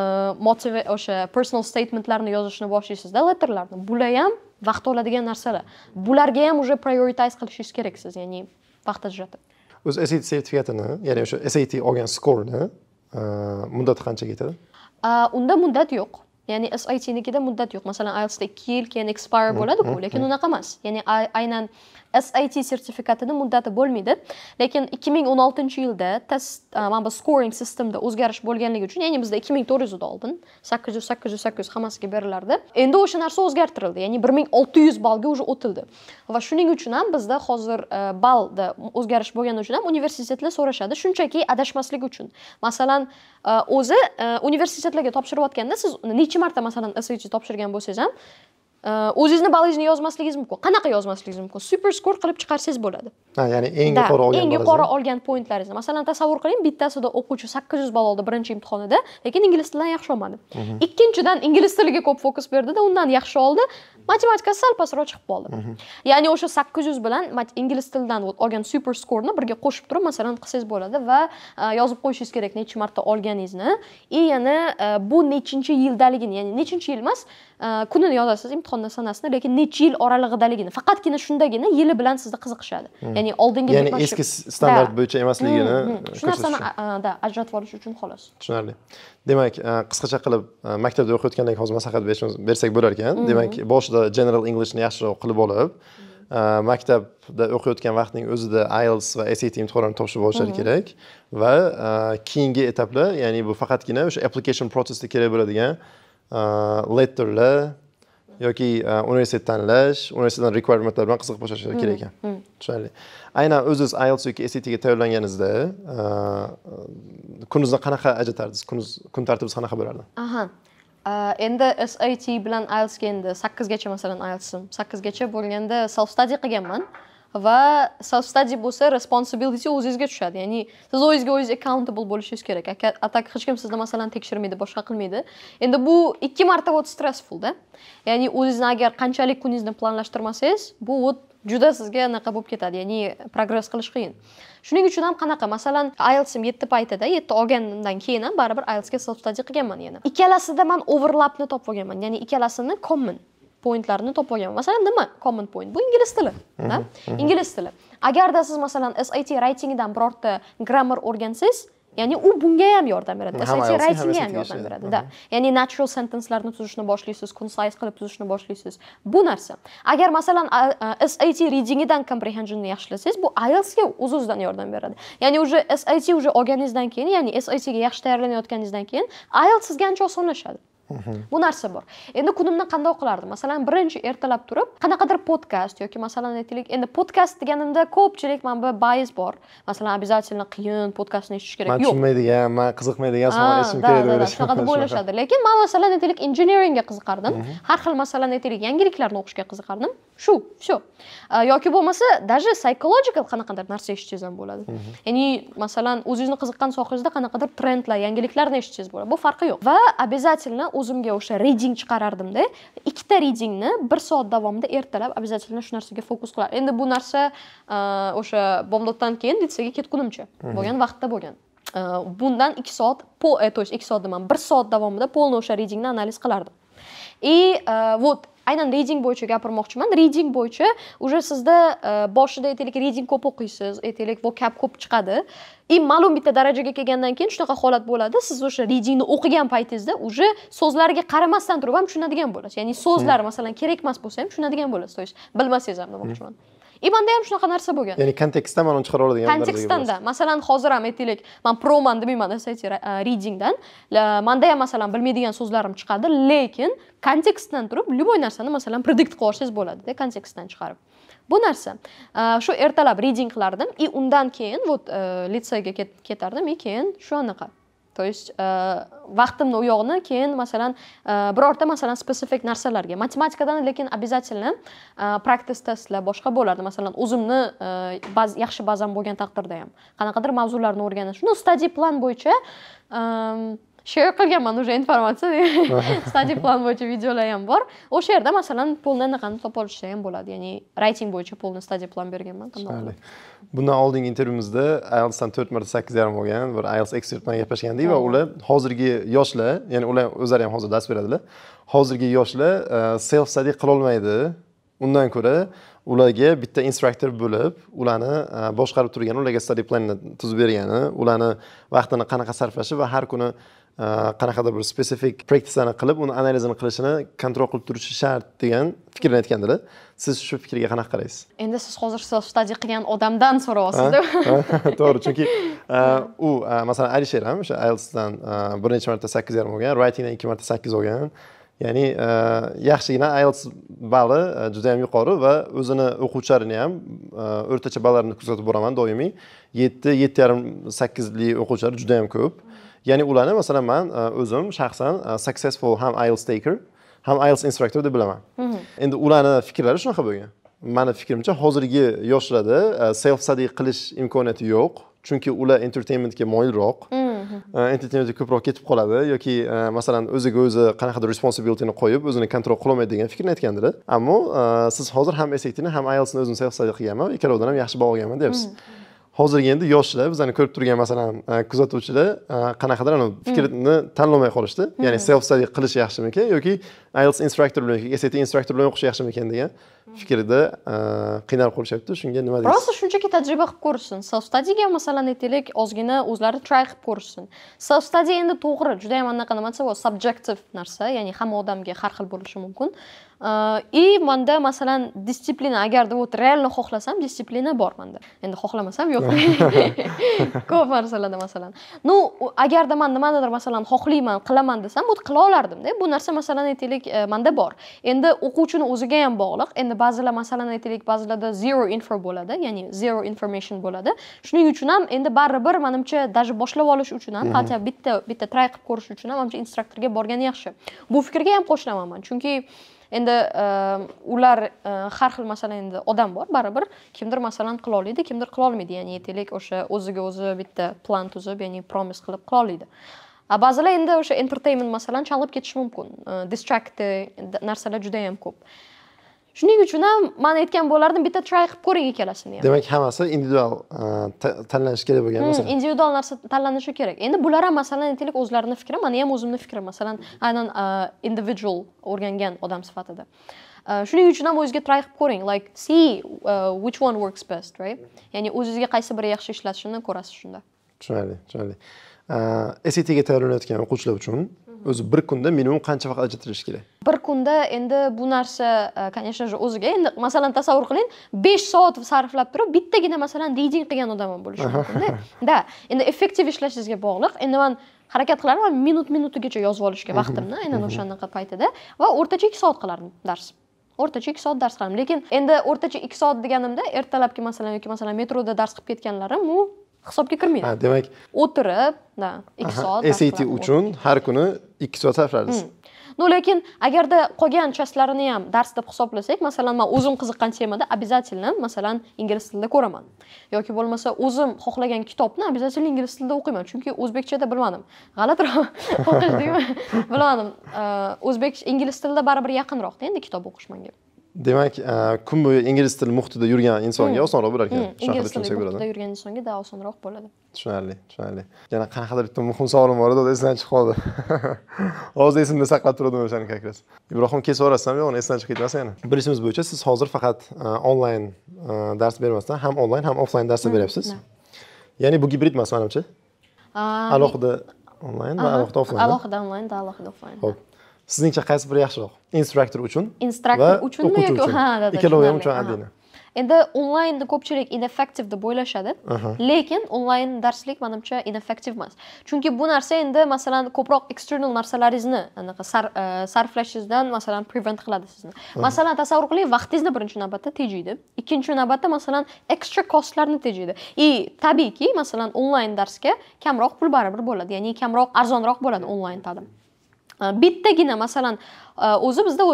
Speaker 2: motive o'sha personal statementlarni yozishni boshlaysizda letterlarni bular ham vaqt oladigan narsalar bularga ham уже prioritize qilishingiz kerak siz ya'ni vaqt ajratib
Speaker 1: o'z sat sertifikatini ya'ni o'sha sat olgan skorni e, muddati qanchaga yetadi
Speaker 2: unda muddat yo'q ya'ni sit nikida muddat yo'q masalan ielsda ikki yil keyin expire mm-hmm. bo'ladiku lekin mm-hmm. unaqa emas ya'ni aynan SAT sertifikatini muddati bo'lmaydi lekin 2016 yilda test e, mana bu scoring sistemda o'zgarish bo'lganligi uchun ya'ni bizda 2400 dan oldin 800 800 800 hammasiga berilardi endi o'sha narsa o'zgartirildi ya'ni 1600 ballga уже o'tildi va shuning uchun ham bizda hozir e, ballda o'zgarish bo'lgani uchun ham universitetlar so'rashadi shunchaki adashmaslik uchun masalan e, o'zi universitetlarga topshirayotganda siz necha marta masalan SAT topshirgan bo'lsangiz ham Э, o'zingizni balingizni yozmasligingiz mumkin qanaqa yozmasligingiz mumkin super skor qilib chiqarsangiz bo'ladi
Speaker 1: ha ya'ni eng yuqori olgan eng yuqori
Speaker 2: olgan pointlaringizni masalan tasavvur qiling bittasida o'quvchi sakkiz yuz ball oldi birinchi imtihonida lekin ingliz tilidan yaxshi olmadi mhm. ikkinchidan ingliz tiliga ko'p fokus berdida undan yaxshi oldi matematikasi sal pastroq chiqib qoldi mhm. ya'ni o'sha sakkiz yuz bilan ingliz tilidan olgan super skorni birga qo'shib turib masalan qilsangiz bo'ladi va e, yozib qo'yishingiz kerak nechi marta olganingizni и yana e, bu nechinchi yildaligini ya'ni nechinchi yil emas Э, kunini yozasiz imtihonni sanasini lekin necha yil oralig'idaligini faqatgina shundagina yili bilan sizni qiziqishadi mm. ya'ni oldingi ya'ni eski standart bo'yicha emasligini mm, mm. shu narsani ajratib olish uchun xolos
Speaker 1: tushunarli demak qisqacha qilib maktabda o'qiyotgandagi hozir maslahat bersak bo'lar ekan mm-hmm. demak boshida general englishni yaxshiroq qilib olib maktabda o'qiyotgan vaqtning o'zida ielts va sat imtihonlarini topshirib olishlari mm-hmm. kerak va keyingi etapda ya'ni bu faqatgina o'sha application processda kerak bo'ladigan letter la yoki e, universitet tanlash universitetdan requirementlar bilan qiziqib boshlash kerak ekan hmm, hmm. tushunarli aynan o'zingiz ielts yoki satga tayyorlanganingizda e, kuningizni qanaqa ajratardingiz kuningiz kun tartibingiz qanaqa bo'lardi
Speaker 2: aha endi sat bilan ielsga endi sakkizgacha masalan ieltsim sakkizgacha bo'lganda self study qilganman va self study bo'lsa responsibility o'zingizga tushadi ya'ni siz o'zingizga o'ziz accountable bo'lishingiz kerak atak hech kim sizni masalan tekshirmaydi boshqa qilmaydi endi bu ikki marta вот stressfulda ya'ni o'zingizni agar qanchalik kuningizni planlashtirmasangiz bu вот juda sizga anaqa bo'lib ketadi ya'ni progress qilish qiyin shuning uchun ham qanaqa masalan ieltsim yetti paytida yetti olganimdan keyin ham baribir ielsga self study qilganman yana ikkalasida man overlapni topib olganman ya'ni ikkalasini common pointlarni topib olgan masalan nima common point bu ingliz tili да ingliz tili agarda siz masalan sat raytingidan birorta grammar o'rgansangiz ya'ni u bunga ham yordam beradi sat raytingga ham yordam beradi да ya'ni natural sentencelarni tuzishni boshlaysiz concise qilib tuzishni boshlaysiz bu narsa agar masalan sat readingidan comprehensionni yaxshilasangiz bu ielsga o'z o'zidan yordam beradi ya'ni уже sat уже olganingizdan keyin ya'ni satga yaxshi tayyorlanayotganingizdan keyin ielts sizga ancha osonlashadi bu narsa bor endi kunimni qanday qilardim masalan birinchi ertalab turib qanaqadir podkast yoki masalan aytaylik endi podkast deganimda ko'pchilik mana bu bayis bor masalan обязательно qiyin podkastni eshitish kerak yo'q man
Speaker 1: tushunmaydigan man qiziqmaydigan shunaqa deb o'ylashadi bo'lishadi
Speaker 2: lekin man masalan aytaylik injeneringga qiziqardim mhm. har xil masalan aytaylik yangiliklarni o'qishga qiziqardim shu все э, yoki bo'lmasa даже psychological qanaqadir narsa eshitsangiz ham bo'ladi mhm. ya'ni masalan o'zingizni qiziqqan sohangizda qanaqadir trendlar yangiliklarni eshitsangiz bo'ladi bu farqi yo'q va обязательно o'zimga o'sha reading chiqarardimda ikkita readingni bir soat davomida ertalab обязательно shu narsaga fokus qilar endi bu narsa э, o'sha bomdoddan keyin litseyga ketgunimcha mhm. bo'lgan vaqtda bo'lgan э, bundan ikki soat то есть ikki soat deman bir soat davomida полный o'sha readingni analiz qilardim и вот aynan reading bo'yicha gapirmoqchiman reading bo'yicha уже sizda e, boshida aytaylik reading ko'p o'qiysiz aytaylik vokab ko'p chiqadi и ma'lum bitta darajaga kelgandan keyin shunaqa holat bo'ladi siz o'sha readingni o'qigan paytingizda уже so'zlariga qaramasdan turib ham tushunadigan bo'lasiz ya'ni so'zlar hmm. masalan kerak emas bo'lsa ham tushunadigan bo'lasiz то есть bilmasangiz ham demoqchiman ibanda ham shunaqa narsa bo'lgan ya'ni
Speaker 1: kontekstdan ma'loni chiqarib oladigan kontekstdan
Speaker 2: masalan hozir ham aytaylik man proman demayman e, readingdan manda ham masalan bilmaydigan so'zlarim chiqadi lekin kontekstdan turib любой narsani masalan predikt qilib yuborsangiz bo'ladida kontekstdan chiqarib bu narsa e, shu ertalab reading qilardim и undan keyin вот litseyga ketardim и keyin shu anaqa то есть vaqtimni u yog'ini keyin masalan birorta masalan spesifik narsalarga matematikadan lekin обязательно э, practice testlar boshqa bo'lardi masalan o'zimni yaxshi bazam bo'lgan taqdirda ham qanaqadir mavzularni o'rganish ну study plan bo'yicha share qilganman уже informatsiya study plan bo'yicha videolar ham bor o'sha yerda masalan polni anaqani topib olishsa ham bo'ladi ya'ni rayting bo'yicha polni stadiy plan berganman
Speaker 1: bundan oldingi intervyumizda ielsdan to'rt marta sakkiz yarim olgan bir ielts ekspert bilan gaplashgandik va ular hozirgi yoshlar ya'ni ular o'zlari ham hozir dars beradilar hozirgi yoshlar eh, self study qilolmaydi undan ko'ra ularga bitta instruktor bo'lib ularni e, boshqarib turgani ularga study planni tuzib bergani ularni vaqtini qanaqa sarflashi va har kuni e, qanaqadir bir spesifik praktisani qilib uni analizini qilishini kontrol qilib turishi shart degan fikrni aytgandilar siz shu fikrga qanaqa qaraysiz
Speaker 2: endi siz hozir self study qilgan odamdan so'rayapsizda
Speaker 1: to'g'ri chunki e, u masalan alisher ham o'sha ielsdan bir necha marta sakkiz yarim olgan writingdan ikki marta sakkiz olgan ya'ni e, yaxshigina ielts balli e, juda yam yuqori va o'zini o'quvchilarini ham e, o'rtacha ballarini kuzatib boraman doimiy yetti yetti yarim sakkizli o'quvchilar juda yam ko'p ya'ni ularni masalan man o'zim shaxsan successful ham ielts taker ham ielts instructor deb bilaman mhmm. endi ularni fikrlari shunaqa bo'lgan mani fikrimcha hozirgi yoshlarda self study qilish imkoniyati yo'q chunki ular entertainmentga moyilroq mhmm. Э, entitani ko'proq ketib qoladi yoki э, masalan o'ziga o'zi qanaqadir responsibilityni qo'yib o'zini kontrol qilolmaydi degan fikrni aytgandilar ammo э, siz hozir ham esektini ham ielsni o'zim self study qilganman ikkalovidan ham yaxshi baho olganman deyapsiz hozirgi endi yoshlar bizani ko'rib turgan masalan e, kuzatuvchilar e, qanaqadir fikrni hmm. tanlamay qolishdi hmm. ya'ni self study qilish yaxshimikan yoki ielts instruktor bilan yoki sat instruktor bilan o'qish yaxshimikan degan hmm. fikrda e, qiynalib qolishyapti shunga nima deysiz rosa
Speaker 2: shunchaki tajriba qilib ko'rishsin self studyga masalan aytaylik ozgina o'zlari try qilib ko'rishsin self study endi to'g'ri juda yam anaqa nima desa subjective narsa ya'ni hamma odamga har xil bo'lishi mumkin Э, и manda masalan disiplina agarda вот реально xohlasam disiplina bor manda endi xohlamasam yo'q ko'p narsalarda masalan ну agarda man nimanidir masalan xohlayman qilaman desam вот qila olardimda bu narsa masalan aytaylik manda bor endi o'quvchini o'ziga ham bog'liq endi ba'zilar masalan aytaylik ba'zilarda zero info bo'ladi ya'ni zero information bo'ladi shuning uchun ham endi baribir manimcha даже boshlab olish uchun ham хотя bitta bitta try qilib ko'rish uchun ham manimcha instruktorga borgan yaxshi bu fikrga ham qo'shilaman man chunki endi eh, ular eh, har xil masalan endi odam bor baribir kimdir masalan qila oladi kimdir qila olmaydi ya'ni aytaylik o'sha o'ziga o'zi bitta plan tuzib ya'ni promis qilib qila oladi ba'zilar endi o'sha entertainment masalan chalib ketishi mumkin eh, Distract narsalar juda yam ko'p shuning uchun ham man aytgan bo'lardim bitta try qilib ko'ring ikkalasini ham demak
Speaker 1: hammasi individual e, tanlanishi kerak bo'lgan masalan hmm,
Speaker 2: individual narsa tanlanishi kerak endi bular ham masalan aytaylik o'zlarini fikri mani ham o'zimni fikrim masalan aynan e, individual o'rgangan odam sifatida e, shuning uchun ham o'zizga try qilib ko'ring like see which one works best right ya'ni o'zizga qaysi biri yaxshi ishlatishini ko'rasiz shunda
Speaker 1: tushunarli tushunarli setga tayyorlanayotgan o'quvchilar uchun o'zi bir kunda minimum qancha vaqt ajratilishi kerak
Speaker 2: bir kunda endi bu narsa e, конечно же o'ziga endi masalan tasavvur qiling besh soat sarflab turib bittagina masalan diding qilgan odam ham bo'lishi mumkinda да endi effektiv ishlashingizga bog'liq endi man harakat qilardim minut minutigacha yozib olishga vaqtimni aynan o'shanaqa paytida va o'rtacha ikki soat qilardim dars o'rtacha ikki soat dars qilardim lekin endi o'rtacha ikki soat deganimda ertalabki masalan yoki masalan metroda dars qilib ketganlarim u hisobga kirmaydi ha demak o'tirib да ikki soat sat uchun
Speaker 1: har kuni ikki soat sarflaysiz
Speaker 2: ну hmm. lekin agarda qolgan chastlarini ham dars deb hisoblasak masalan man o'zim qiziqqan temada обязательно masalan ingliz tilida ko'raman yoki bo'lmasa o'zim xohlagan kitobni обязательно ingliz tilida o'qiyman chunki o'zbekchada bilmadim g'alatiroq o'qish bilmadim э, o'zbek ingliz tilida baribir yaqinroqda endi kitob o'qish manga
Speaker 1: demak e, kun bo'yi ingliz tili muhitida yurgan insonga hmm. osonroq bo'lar ekan hmm, ingliz tili muhitida
Speaker 2: yurgan insonga да osonroq bo'ladi
Speaker 1: tushunarli tushunarli yana qanaqadir bitta muhim savolim bor edi esimdan chiqib qoldi hozir esimda saqlab turdim o'shani как раз ibrohim kesaverasizmi yo'qmi esdan chiqib ketmasa yana bilishimiz bo'yicha siz hozir faqat e, onlayn e, dars bermasdan ham onlayn ham offlayn darslar hmm, beryapsiz ya'ni bu gibrid emas manimcha alohida onlayn va alohida offlayn alohida
Speaker 2: onlayn да alohida offlayn
Speaker 1: ho'p sizningcha qaysi biri yaxshiroq instruktor uchun instruktor uchunmi yoki ha ikkalovi ham uchun
Speaker 2: endi onlaynni ko'pchilik ineffektiv deb o'ylashadi lekin onlayn darslik manimcha ineffektiv emas chunki bu narsa endi masalan ko'proq eksternal narsalaringizni anaqa e, sarflashingizdan masalan prevent qiladi sizni masalan tasavvur qiling vaqtingizni birinchi navbatda tejaydi ikkinchi navbatda masalan ekstra kostlarni tejaydi и tabiiyki masalan onlayn darsga kamroq pul baribir bo'ladi ya'ni kamroq arzonroq bo'ladi onlayn ta'lim bittagina э, masalan э, o'zi bizda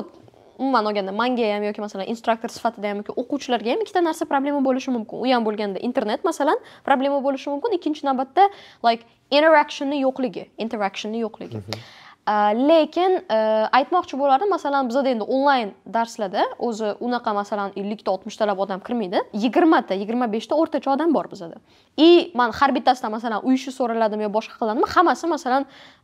Speaker 2: umuman olganda manga ham yoki masalan instruktor sifatida ham yoki o'quvchilarga ham ikkita narsa problema bo'lishi mumkin u ham bo'lganda internet masalan problema bo'lishi mumkin ikkinchi navbatda like interactionni yo'qligi interactionni yo'qligi Э, lekin э, aytmoqchi bo'lardim masalan bizada endi onlayn darslarda o'zi unaqa masalan ellikta oltmishtalab odam kirmaydi yigirmata yigirma beshta o'rtacha odam bor bizada и man har bittasidan masalan uy ishi so'raladimi yo boshqa qiladimi hammasi masalan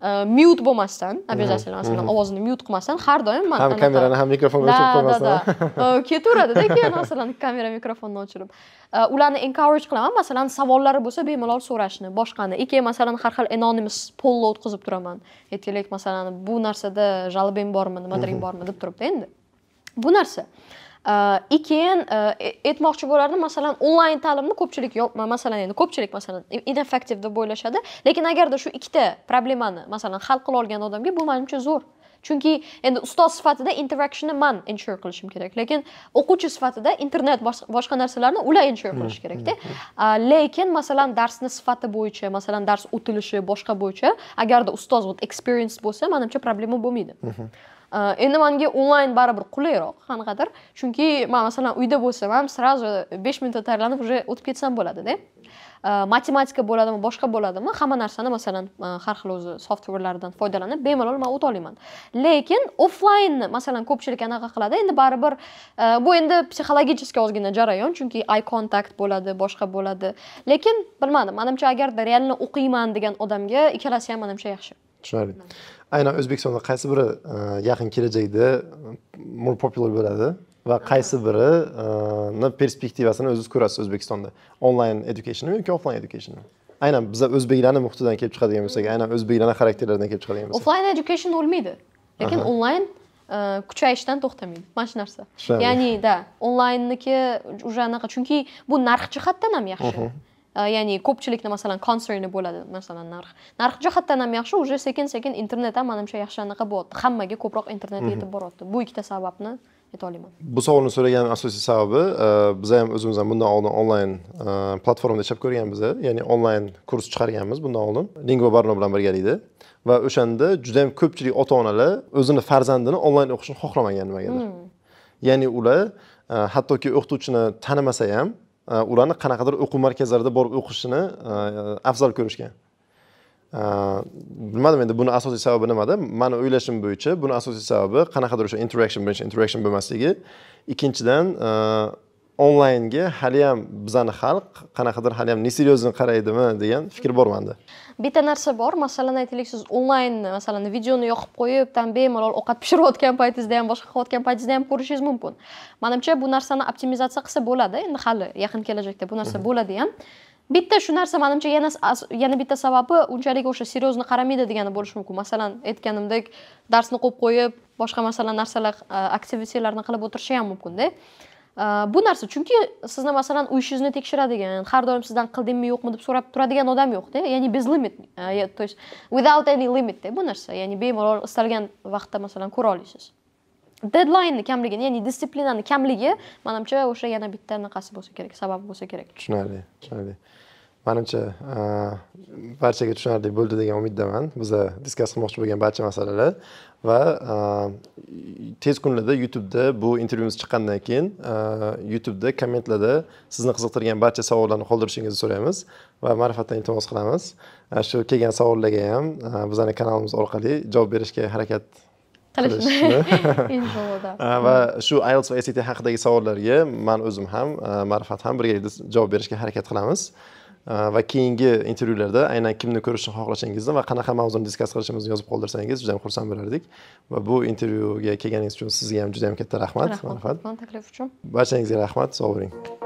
Speaker 2: e, myut bo'lmasdan обязательно mhm, masalan mhm. ovozini myut qilmasdan har doim ham kamerani
Speaker 1: ham mikrofonni o'chirib qo'ymasdan
Speaker 2: ketaveradida keyin masalan kamera mikrofonni o'chirib ularni encourage qilaman masalan savollari bo'lsa bemalol so'rashni boshqani и keyin masalan har xil anonymous poll o'tkazib turaman aytaylik masalan masalan bu narsada жалобаң bormi nimadiring bormi deb turibdi endi bu narsa и e, keyin aytmoqchi e, e, bo'lardim masalan onlayn ta'limni ko'pchilik masalan endi ko'pchilik masalan ineffektiv deb o'ylashadi lekin agarda shu ikkita problemani masalan hal qila olgan odamga bu manimcha zo'r chunki endi ustoz sifatida interactionni man ensure qilishim kerak lekin o'quvchi sifatida internet boshqa narsalarni ular ensure hmm, qilishi kerakda hmm, hmm. lekin masalan darsni sifati bo'yicha masalan dars o'tilishi boshqa bo'yicha agarda ustoz вот experience bo'lsa manimcha problema bo'lmaydi endi manga onlayn baribir qulayroq qanaqadir chunki man masalan uyda bo'lsam ham сразу besh minutda tayyorlanib уже o'tib ketsam bo'ladida matematika э, bo'ladimi boshqa bo'ladimi hamma narsani masalan э, har xil o'zi softverlardan foydalanib bemalol man o'ta olaman lekin offlaynni masalan ko'pchilik anaqa qiladi endi baribir e, bu endi psixologicheskiy ozgina jarayon chunki eye kontakt bo'ladi boshqa bo'ladi lekin bilmadim manimcha agarda realni o'qiyman degan odamga ikkalasi ham manimcha yaxshi
Speaker 1: tushunarli aynan o'zbekistonda qaysi biri e, yaqin kelajakda e, more popular bo'ladi va qaysi birini uh, perspektivasini o'zingiz ko'rasiz o'zbekistonda onlayn educationmi yoki offlayn educationmi aynan biza o'zbeklarni muhitidan kelib chiqadigan bo'lsak aynan o'zbeklarni xarakterlaridan kelib chiqadigan bo'lsak
Speaker 2: offlayn education o'lmaydi lekin onlayn uh, kuchayishdan to'xtamaydi mana shu narsa ya'ni да onlaynniki уже anaqa chunki bu narx jihatdan ham yaxshi uh, ya'ni ko'pchilikni masalan konserni bo'ladi masalan narx narx jihatdan ham yaxshi уже sekin sekin internet ham manimcha yaxshi anaqa bo'lyapti hammaga ko'proq internet yetib boryapti bu ikkita sababni ayta olaman
Speaker 1: bu savolni so'ragan asosiy sababi e, biz ham o'zimiz ham bundan oldin onlayn e, platformada ishlab ko'rganmiz ya'ni onlayn kurs chiqarganmiz bundan oldin lingvo barno bilan birgalikda va o'shanda juda yam ko'pchilik ota onalar o'zini farzandini onlayn o'qishini xohlamagan nimagadir hmm. ya'ni ular e, hattoki o'qituvchini tanimasa ham ularni qanaqadir o'quv markazlarida borib o'qishini afzal ko'rishgan Э, bilmadim endi buni asosiy sababi nimada mani o'ylashim bo'yicha buni asosiy sababi qanaqadir o'sha interaction birinchi interaction bo'lmasligi ikkinchidan e, onlaynga haliyam bizani xalq qanaqadir haliyam несерьезно qaraydimi degan fikr bor manda
Speaker 2: bitta narsa bor masalan aytaylik siz onlaynni masalan videoni yoqib qo'yib там bemalol ovqat pishirayotgan paytingizda ham boshqa qilayotgan paytingizda ham ko'rishingiz mumkin manimcha bu narsani optimizatsiya qilsa bo'ladi endi hali yaqin kelajakda bu narsa mhm. bo'ladi ham bitta shu narsa manimcha yana yana bitta sababi unchalik o'sha серьезно qaramaydi degani bo'lishi mumkin masalan aytganimdek darsni qo'yib qo'yib boshqa masalan narsalar aktivitilarni qilib o'tirishi ham mumkinda bu narsa chunki sizni masalan uy ishingizni tekshiradigan har doim sizdan qildingmi yo'qmi deb so'rab turadigan odam yo'qda ya'ni без limit то есть without any limit bu narsa ya'ni bemalol istalgan vaqtda masalan ko'ra olasiz deadline kamligini ya'ni disiplinani kamligi manimcha o'sha yana bitta anaqasi bo'lsa kerak sabab bo'lsa kerak
Speaker 1: tushunarli tushunarli manimcha barchaga tushunarli bo'ldi degan umiddaman biza diskas qilmoqchi bo'lgan barcha masalalar va tez kunlarda youtubeda bu intervyumiz chiqqandan keyin youtubeda kommentlarda sizni qiziqtirgan barcha savollarni qoldirishingizni so'raymiz va ma'rifatdan iltimos qilamiz shu kelgan savollarga ham bizani kanalimiz orqali javob berishga harakat
Speaker 2: qilishni
Speaker 1: inshaalloh va shu ielts va sat haqidagi savollarga man o'zim ham ma'rifat ham birgalikda javob berishga harakat qilamiz va keyingi intervyularda aynan kimni ko'rishni xohlashingizni va qanaqa mavzuni diskas qilishimizni yozib qoldirsangiz juda ham xursand bo'lardik va bu intervyuga kelganingiz uchun sizga ham juda ham katta rahmat rahmat taklif uchun barchangizga rahmat sog' bo'ling